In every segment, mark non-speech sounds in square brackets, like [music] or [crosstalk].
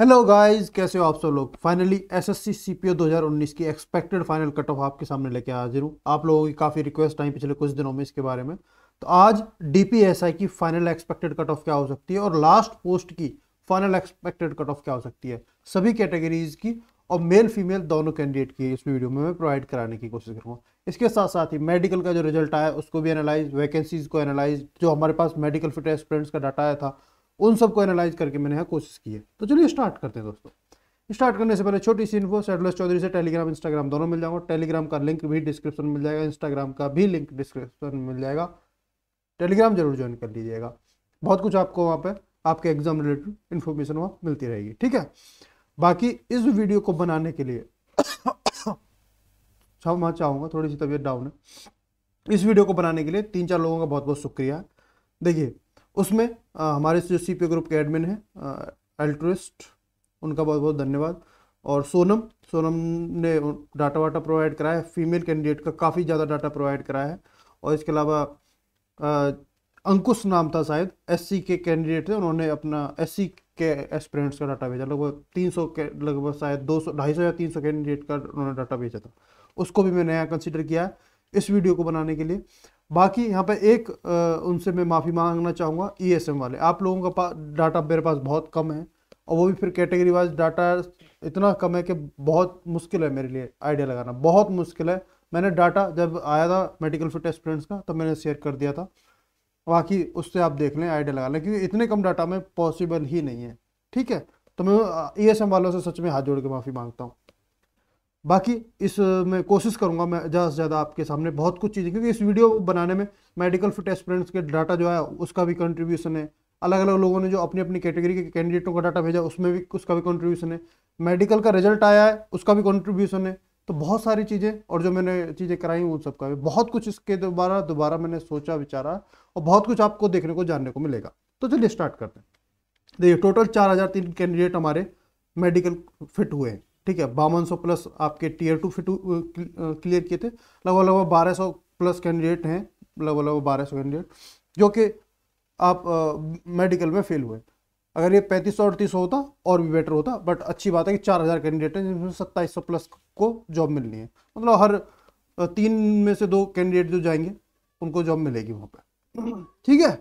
hello guys कैसे हो आप सब लोग फाइनली एसएससी सीपीओ 2019 की एक्सपेक्टेड फाइनल कट ऑफ आपके सामने लेके हाजिर हूँ आप लोगों की काफ़ी रिक्वेस्ट आई पिछले कुछ दिनों में इसके बारे में तो आज डीपीएसआई की फाइनल एक्सपेक्टेड कट ऑफ क्या हो सकती है और लास्ट पोस्ट की फाइनल एक्सपेक्टेड कट ऑफ क्या हो सकती है सभी कैटेगरीज की और मेल फीमेल दोनों कैंडिडेट की इस वीडियो में मैं प्रोवाइड कराने की कोशिश करूँगा इसके साथ साथ ही मेडिकल का जो रिजल्ट आया उसको भी एनालाइज वैकेंसीज को एनालाइज जो हमारे पास मेडिकल फिट एस्पिरेंट्स का डाटा आया था उन सबको एनालाइज करके मैंने यहाँ कोशिश की है तो चलिए स्टार्ट करते हैं दोस्तों स्टार्ट करने से पहले छोटी सी इन्फो सेटलेस चौधरी से टेलीग्राम इंस्टाग्राम दोनों मिल जाऊंगा टेलीग्राम का लिंक भी डिस्क्रिप्शन में मिल जाएगा इंस्टाग्राम का भी लिंक डिस्क्रिप्शन में मिल जाएगा टेलीग्राम जरूर ज्वाइन कर लीजिएगा बहुत कुछ आपको वहाँ पर आपके एग्जाम रिलेटेड इन्फॉर्मेशन वहाँ मिलती रहेगी ठीक है बाकी इस वीडियो को बनाने के लिए [coughs] मैं चाहूँगा थोड़ी सी तबीयत डाउन है इस वीडियो को बनाने के लिए तीन चार लोगों का बहुत बहुत शुक्रिया देखिए उसमें आ, हमारे जो सी ग्रुप के एडमिन हैं एल्ट्रिस्ट उनका बहुत बहुत धन्यवाद और सोनम सोनम ने डाटा वाटा प्रोवाइड कराया है फीमेल कैंडिडेट का काफ़ी ज़्यादा डाटा प्रोवाइड कराया है और इसके अलावा अंकुश नाम था शायद एस के कैंडिडेट थे उन्होंने अपना एस के एस्पिरेंट्स का डाटा भेजा लगभग तीन सौ के लगभग शायद दो सौ ढाई सौ या तीन सौ कैंडिडेट का उन्होंने डाटा भेजा था उसको भी मैं नया कंसिडर किया है इस वीडियो को बनाने के लिए बाकी यहाँ पर एक उनसे मैं माफ़ी मांगना चाहूँगा ई e वाले आप लोगों का डाटा मेरे पास बहुत कम है और वो भी फिर कैटेगरी वाइज डाटा इतना कम है कि बहुत मुश्किल है मेरे लिए आइडिया लगाना बहुत मुश्किल है मैंने डाटा जब आया था मेडिकल फिट एक्सपीरियंस का तब तो मैंने शेयर कर दिया था बाकी उससे आप देख लें आइडिया लगा लें क्योंकि इतने कम डाटा में पॉसिबल ही नहीं है ठीक है तो मैं ई e वालों से सच में हाथ जोड़ के माफ़ी मांगता हूँ बाकी इस मैं कोशिश करूंगा मैं ज़्यादा से ज़्यादा आपके सामने बहुत कुछ चीज़ें क्योंकि इस वीडियो बनाने में मेडिकल फिट एस्पिरेंट्स के डाटा जो है उसका भी कंट्रीब्यूशन है अलग अलग लोगों ने जो अपनी अपनी कैटेगरी के कैंडिडेटों का डाटा भेजा उसमें भी उसका भी कंट्रीब्यूशन है मेडिकल का रिजल्ट आया है उसका भी कंट्रीब्यूशन है तो बहुत सारी चीज़ें और जो मैंने चीज़ें कराई उन सबका भी बहुत कुछ इसके दोबारा दोबारा मैंने सोचा विचारा और बहुत कुछ आपको देखने को जानने को मिलेगा तो चलिए स्टार्ट करते हैं देखिए टोटल चार हज़ार तीन कैंडिडेट हमारे मेडिकल फिट हुए हैं ठीक है बावन सौ प्लस आपके टीयर टू फिर टू क्लियर किए थे लगभग लगभग बारह सौ प्लस कैंडिडेट हैं लगभग लगभग बारह सौ कैंडिडेट जो कि आप मेडिकल में फेल हुए अगर ये पैंतीस सौ अड़तीस होता और भी बेटर होता बट अच्छी बात है कि चार हज़ार कैंडिडेट हैं जिनमें सत्ताईस सौ प्लस को जॉब मिलनी है मतलब हर तीन में से दो कैंडिडेट जो जाएंगे उनको जॉब मिलेगी वहाँ पर ठीक है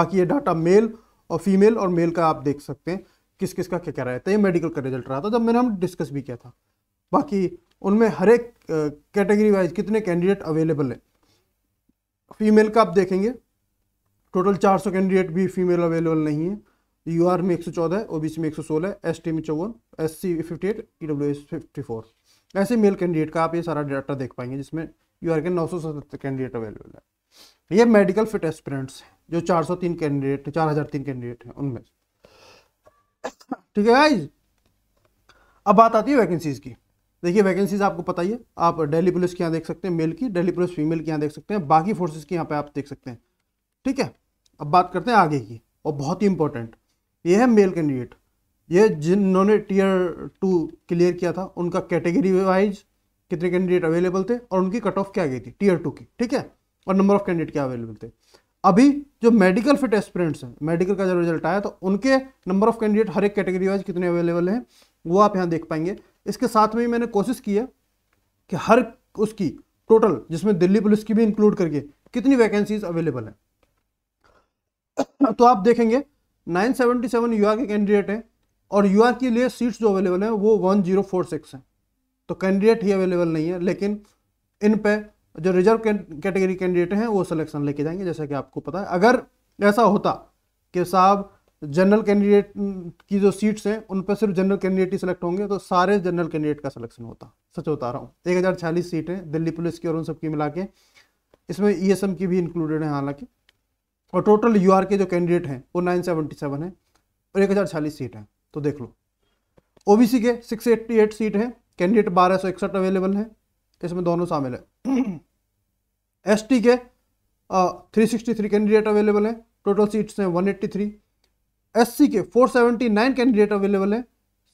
बाकी ये डाटा मेल और फीमेल और मेल का आप देख सकते हैं किस किस का क्या क्या रहा तो ये मेडिकल का रिजल्ट रहा था जब मैंने हम डिस्कस भी किया था बाकी उनमें हर एक कैटेगरी वाइज कितने कैंडिडेट अवेलेबल हैं फीमेल का आप देखेंगे टोटल 400 कैंडिडेट भी फीमेल अवेलेबल नहीं है यू आर में एक सौ चौदह ओ बी सी में एक सौ सोलह एस टी में चौवन S C fifty eight E W S fifty four ऐसे मेल कैंडिडेट का आप ये सारा डाटा देख पाएंगे जिसमें यू आर के नौ सौ सतहत्तर कैंडिडेट अवेलेबल है ये मेडिकल फिट एस्पिरेंट्स हैं जो चार सौ तीन कैंडिडेट चार हज़ार तीन कैंडिडेट हैं उनमें से ठीक है गाइज अब बात आती है वैकेंसीज़ की देखिए वैकेंसीज आपको पता ही है आप डेली पुलिस की यहाँ देख सकते हैं मेल की डेली पुलिस फीमेल की यहाँ देख सकते हैं बाकी फोर्सेज की यहाँ पे आप देख सकते हैं ठीक है अब बात करते हैं आगे की और बहुत ही इंपॉर्टेंट ये है मेल कैंडिडेट ये जिन्होंने टीयर टू क्लियर किया था उनका कैटेगरी वाइज कितने कैंडिडेट अवेलेबल थे और उनकी कट ऑफ क्या गई थी टीयर टू की ठीक है और नंबर ऑफ कैंडिडेट क्या अवेलेबल थे अभी जो मेडिकल फिट एस्पिरेंट्स हैं मेडिकल का जो रिजल्ट आया तो उनके नंबर ऑफ कैंडिडेट हर एक कैटेगरी वाइज कितने अवेलेबल हैं वो आप यहाँ देख पाएंगे इसके साथ में ही मैंने कोशिश की है कि हर उसकी टोटल जिसमें दिल्ली पुलिस की भी इंक्लूड करके कितनी वैकेंसीज अवेलेबल हैं तो आप देखेंगे 977 यूआर के कैंडिडेट हैं और यू के लिए सीट्स जो अवेलेबल हैं वो 1046 हैं तो कैंडिडेट ही अवेलेबल नहीं है लेकिन इन पे जो रिजर्व कैटेगरी कैंडिडेट हैं वो सिलेक्शन लेके जाएंगे जैसा कि आपको पता है अगर ऐसा होता कि साहब जनरल कैंडिडेट की जो सीट्स हैं उन पर सिर्फ जनरल कैंडिडेट ही सिलेक्ट होंगे तो सारे जनरल कैंडिडेट का सिलेक्शन होता सच बता रहा हूँ एक हज़ार छियालीस सीटें दिल्ली पुलिस की और उन सबकी मिला के इसमें ई एस एम की भी इंक्लूडेड है हालांकि और टोटल यू आर के जो कैंडिडेट हैं वो नाइन सेवेंटी सेवन है और एक हज़ार छियालीस सीट हैं तो देख लो ओ बी सी के सिक्स एट्टी एट सीट हैं कैंडिडेट बारह सौ इकसठ अवेलेबल हैं इसमें दोनों शामिल हैं एस टी के three sixty three candidate available हैं टोटल सीट्स हैं one eighty three S C के four seventy nine candidate available हैं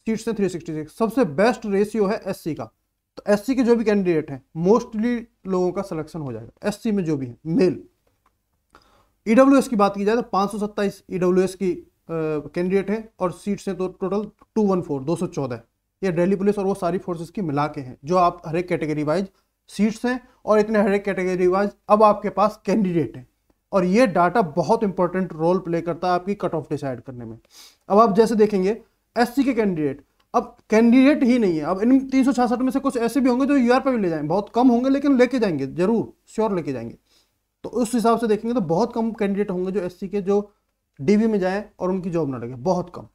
सीट्स हैं थ्री सिक्सटी सिक्स सबसे बेस्ट रेशियो है एस सी का तो एस सी के जो भी कैंडिडेट हैं मोस्टली लोगों का सिलेक्शन हो जाएगा एस सी में जो भी है मेल ई डब्ल्यू एस की बात की जाए तो पाँच सौ सत्ताईस ईडब्ल्यू e की कैंडिडेट हैं और सीट्स हैं तो टोटल टू वन फोर दो सौ चौदह ये डेली पुलिस और वो सारी फोर्सेस की मिला के हैं जो आप हर एक कैटेगरी वाइज सीट्स हैं और इतने हर एक कैटेगरी वाइज अब आपके पास कैंडिडेट हैं और ये डाटा बहुत इंपॉर्टेंट रोल प्ले करता है आपकी कट ऑफ डिसाइड करने में अब आप जैसे देखेंगे एस के कैंडिडेट अब कैंडिडेट ही नहीं है अब इन तीन में से कुछ ऐसे भी होंगे जो यू पर भी ले जाएंगे बहुत कम होंगे लेकिन लेके जाएंगे जरूर श्योर लेके जाएंगे तो उस हिसाब से देखेंगे तो बहुत कम कैंडिडेट होंगे जो एस के जो डीवी में जाए और उनकी जॉब ना लगे बहुत कम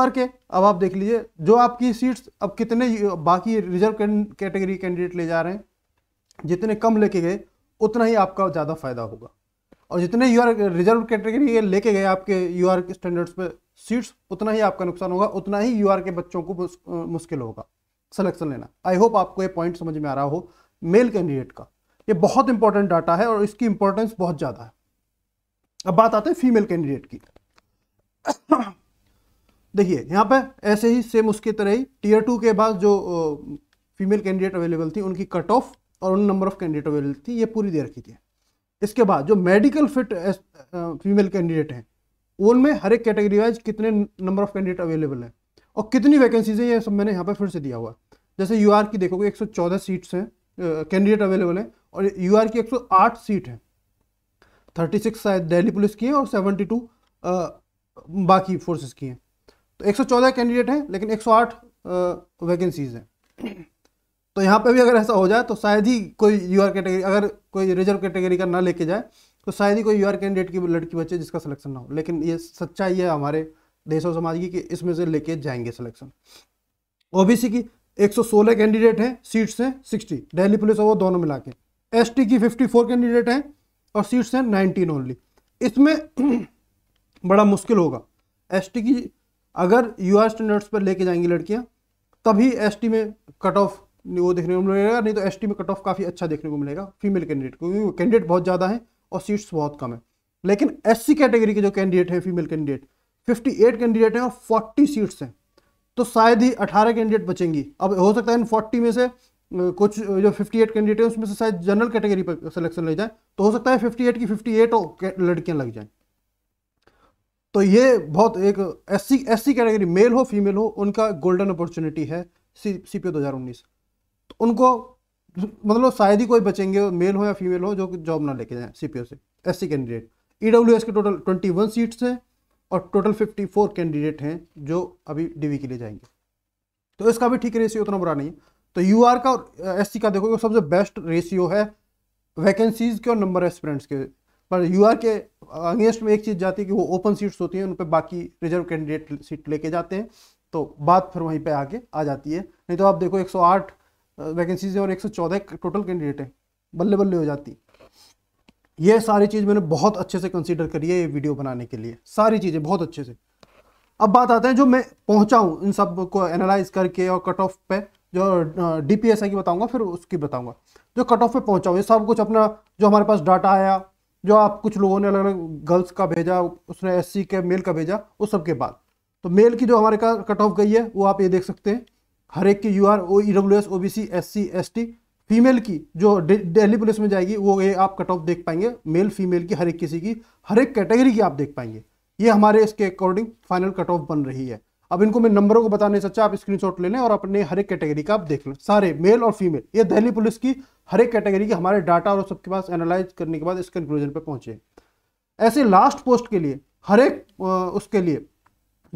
आर के अब आप देख लीजिए जो आपकी सीट्स अब कितने बाकी रिजर्व कैटेगरी कैंडिडेट ले जा रहे हैं जितने कम लेके गए उतना ही आपका ज़्यादा फायदा होगा और जितने यू आर रिजर्व कैटेगरी के लेके गए आपके यू आर स्टैंडर्ड्स पे सीट्स उतना ही आपका नुकसान होगा उतना ही यू आर के बच्चों को मुश्किल होगा सलेक्शन लेना आई होप आपको ये पॉइंट समझ में आ रहा हो मेल कैंडिडेट का ये बहुत इंपॉर्टेंट डाटा है और इसकी इंपॉर्टेंस बहुत ज़्यादा है अब बात आते हैं फीमेल कैंडिडेट की देखिए यहाँ पे ऐसे ही सेम उसके तरह ही टीयर टू के बाद जो फीमेल कैंडिडेट अवेलेबल थी उनकी कट ऑफ और उन नंबर ऑफ कैंडिडेट अवेलेबल थी ये पूरी दे रखी थी इसके बाद जो मेडिकल फिट फीमेल कैंडिडेट हैं उनमें हर एक कैटेगरी वाइज कितने नंबर ऑफ कैंडिडेट अवेलेबल हैं और कितनी वैकेंसीज हैं ये सब मैंने यहाँ पर फिर से दिया हुआ जैसे यू की देखोगे एक सीट्स हैं कैंडिडेट अवेलेबल हैं और यू की एक सीट हैं थर्टी शायद दिल्ली पुलिस की है और सेवेंटी बाकी फोर्सेस की हैं तो 114 कैंडिडेट हैं लेकिन 108 वैकेंसीज हैं तो यहाँ पे भी अगर ऐसा हो जाए तो शायद ही कोई यू आर कैटेगरी अगर कोई रिजर्व कैटेगरी का ना लेके जाए तो शायद ही कोई यू आर कैंडिडेट की लड़की बच्चे जिसका सिलेक्शन ना हो लेकिन ये सच्चाई है हमारे देश और समाज की कि इसमें से लेके जाएंगे सिलेक्शन ओ की एक कैंडिडेट हैं सीट्स हैं सिक्सटी डेली पुलिस और वो दोनों मिला के एस की फिफ्टी कैंडिडेट हैं और सीट्स हैं नाइनटीन ओनली इसमें [clears throat] बड़ा मुश्किल होगा एस की अगर यू आर स्टैंडर्ड्स पर लेके जाएंगी लड़कियाँ तभी एस में कट ऑफ वो देखने को मिलेगा नहीं तो एस में कट ऑफ काफ़ी अच्छा देखने को मिलेगा फीमेल कैंडिडेट को क्योंकि कैंडिडेट बहुत ज़्यादा है और सीट्स बहुत कम है लेकिन एस कैटेगरी के जो कैंडिडेट हैं फीमेल कैंडिडेट 58 कैंडिडेट हैं और 40 सीट्स हैं तो शायद ही 18 कैंडिडेट बचेंगी अब हो सकता है इन 40 में से कुछ जो 58 कैंडिडेट हैं उसमें से शायद जनरल कैटेगरी पर सिलेक्शन ले जाए तो हो सकता है 58 की 58 एट लड़कियां लग जाएं तो ये बहुत एक एससी एससी कैटेगरी मेल हो फीमेल हो उनका गोल्डन अपॉर्चुनिटी है सी सी पी दो हज़ार उन्नीस तो उनको मतलब शायद ही कोई बचेंगे मेल हो या फीमेल हो जो जॉब ना लेके जाए सी पी ओ से S C candidate E W S के टोटल ट्वेंटी वन सीट्स हैं और टोटल फिफ्टी फोर कैंडिडेट हैं जो अभी डी वी के लिए जाएंगे तो इसका भी ठीक रेशियो उतना बुरा नहीं है तो यू आर का और एस सी का देखो सबसे बेस्ट रेशियो है वैकेंसीज के और नंबर एस्पिरेंट्स के पर यू आर के अगेंस्ट में एक चीज़ जाती है कि वो ओपन सीट्स होती हैं उन पर बाकी रिजर्व कैंडिडेट सीट लेके जाते हैं तो बात फिर वहीं पे आके आ जाती है नहीं तो आप देखो 108 वैकेंसीज और 114 टोटल कैंडिडेट हैं बल्ले बल्ले हो जाती ये सारी चीज़ मैंने बहुत अच्छे से कंसिडर करी है ये वीडियो बनाने के लिए सारी चीज़ें बहुत अच्छे से अब बात आते हैं जो मैं पहुँचा हूँ इन सब को एनालाइज करके और कट ऑफ पे जो डी पी एस आई की बताऊँगा फिर उसकी बताऊँगा जो कट ऑफ पे पहुँचा हूँ ये सब कुछ अपना जो हमारे पास डाटा आया जो आप कुछ लोगों ने अलग अलग गर्ल्स का भेजा उसने एस के मेल का भेजा वो सब के बाद तो मेल की जो हमारे का कट ऑफ गई है वो आप ये देख सकते हैं हर एक की U R O E W S O B C S C S T female की जो दिल्ली पुलिस में जाएगी वो ये आप कट ऑफ देख पाएंगे मेल फीमेल की हर एक किसी की हर एक कैटेगरी की आप देख पाएंगे ये हमारे इसके अकॉर्डिंग फाइनल कट ऑफ बन रही है अब इनको मैं नंबरों को बताने से अच्छा आप स्क्रीनशॉट ले लें और अपने हर एक कैटेगरी का आप देख लें सारे मेल और फीमेल ये दिल्ली पुलिस की हर एक कैटेगरी के हमारे डाटा और सबके पास एनालाइज करने के बाद इस कंक्लूजन पर पहुंचे ऐसे लास्ट पोस्ट के लिए हर एक उसके लिए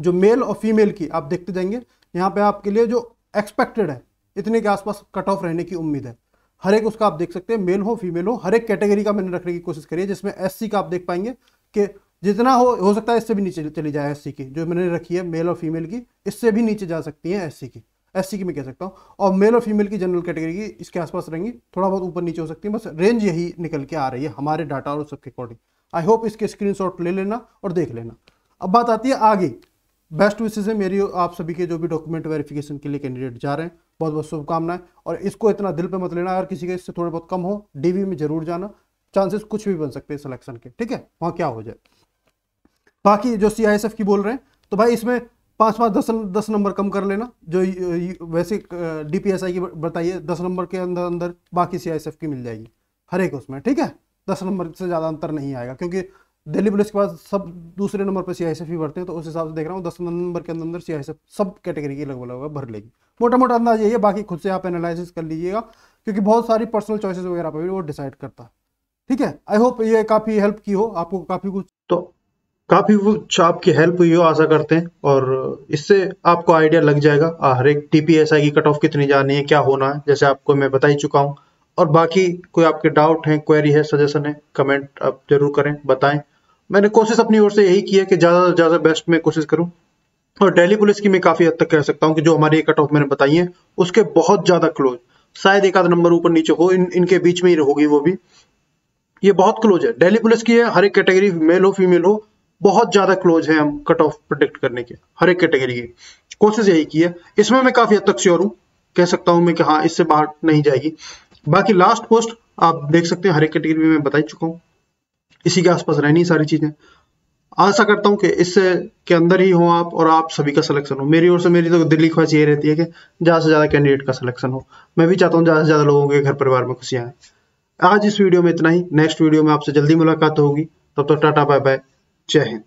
जो मेल और फीमेल की आप देखते जाएंगे यहाँ पे आपके लिए जो एक्सपेक्टेड है इतने के आसपास कट ऑफ रहने की उम्मीद है हर एक उसका आप देख सकते हैं मेल हो फीमेल हो हर एक कैटेगरी का मैंने रखने की कोशिश करी है जिसमें एससी का आप देख पाएंगे कि जितना हो हो सकता है इससे भी नीचे चली जाए एससी की जो मैंने रखी है मेल और फीमेल की इससे भी नीचे जा सकती है एससी की एससी की मैं कह सकता हूँ और मेल और फीमेल की जनरल कैटेगरी की इसके आसपास रहेंगी थोड़ा बहुत ऊपर नीचे हो सकती है बस रेंज यही निकल के आ रही है हमारे डाटा और सबके अकॉर्डिंग आई होप इसके स्क्रीन ले लेना और देख लेना अब बात आती है आगे बेस्ट विशेष है मेरी आप सभी के जो भी डॉक्यूमेंट वेरिफिकेशन के लिए कैंडिडेट जा रहे हैं बहुत बहुत शुभकामनाएं और इसको इतना दिल पे मत लेना अगर किसी के इससे थोड़े बहुत कम हो डीवी में जरूर जाना चांसेस कुछ भी बन सकते हैं सिलेक्शन के ठीक है वहाँ क्या हो जाए बाकी जो सी की बोल रहे हैं तो भाई इसमें पाँच पाँच दस दस नंबर कम कर लेना जो वैसे डी पी एस आई की बताइए दस नंबर के अंदर अंदर बाकी सी की मिल जाएगी हर एक उसमें ठीक है दस नंबर से ज़्यादा अंतर नहीं आएगा क्योंकि दिल्ली पुलिस के पास सब दूसरे नंबर पर सी आई ही भरते हैं तो उस हिसाब से देख रहा हूँ दस नंबर के अंदर अंदर सी आई सब कैटेगरी की लगभग लगभग भर लेगी मोटा मोटा अंदाज यही है बाकी खुद से आप एनालिसिस कर लीजिएगा क्योंकि बहुत सारी पर्सनल चॉइसेस वगैरह पर भी वो डिसाइड करता है ठीक है आई होप ये काफ़ी हेल्प की हो आपको काफ़ी कुछ तो काफ़ी वो आपकी हेल्प हुई हो आशा करते हैं और इससे आपको आइडिया लग जाएगा हर एक टीपीएसआई की कट ऑफ कितनी जानी है क्या होना है जैसे आपको मैं बता ही चुका हूँ और बाकी कोई आपके डाउट हैं क्वेरी है सजेशन है कमेंट आप जरूर करें बताएं मैंने कोशिश अपनी ओर से यही की है कि ज़्यादा से ज़्यादा बेस्ट में कोशिश करूँ और डेली पुलिस की मैं काफ़ी हद तक कह सकता हूँ कि जो हमारी कट ऑफ मैंने बताई है उसके बहुत ज़्यादा क्लोज शायद एक आध नंबर ऊपर नीचे हो इन इनके बीच में ही होगी वो भी ये बहुत क्लोज है डेली पुलिस की है हर एक कैटेगरी मेल हो फीमेल हो बहुत ज़्यादा क्लोज है हम कट ऑफ प्रोडिक्ट करने के हर एक कैटेगरी की कोशिश यही की है इसमें मैं काफ़ी हद तक श्योर हूँ कह सकता हूं मैं कि हाँ इससे बाहर नहीं जाएगी बाकी लास्ट पोस्ट आप देख सकते हैं हर एक कैटेगरी में बता ही चुका हूँ इसी के आसपास रहनी सारी चीज़ें आशा करता हूं कि इससे के अंदर ही हो आप और आप सभी का सिलेक्शन हो मेरी ओर से मेरी तो दिल्ली ख्वाहिश ये रहती है कि ज़्यादा से ज़्यादा कैंडिडेट का सिलेक्शन हो मैं भी चाहता हूं ज़्यादा से ज़्यादा लोगों के घर परिवार में खुशियां आए आज इस वीडियो में इतना ही नेक्स्ट वीडियो में आपसे जल्दी मुलाकात होगी तब तक तो टाटा बाय बाय जय हिंद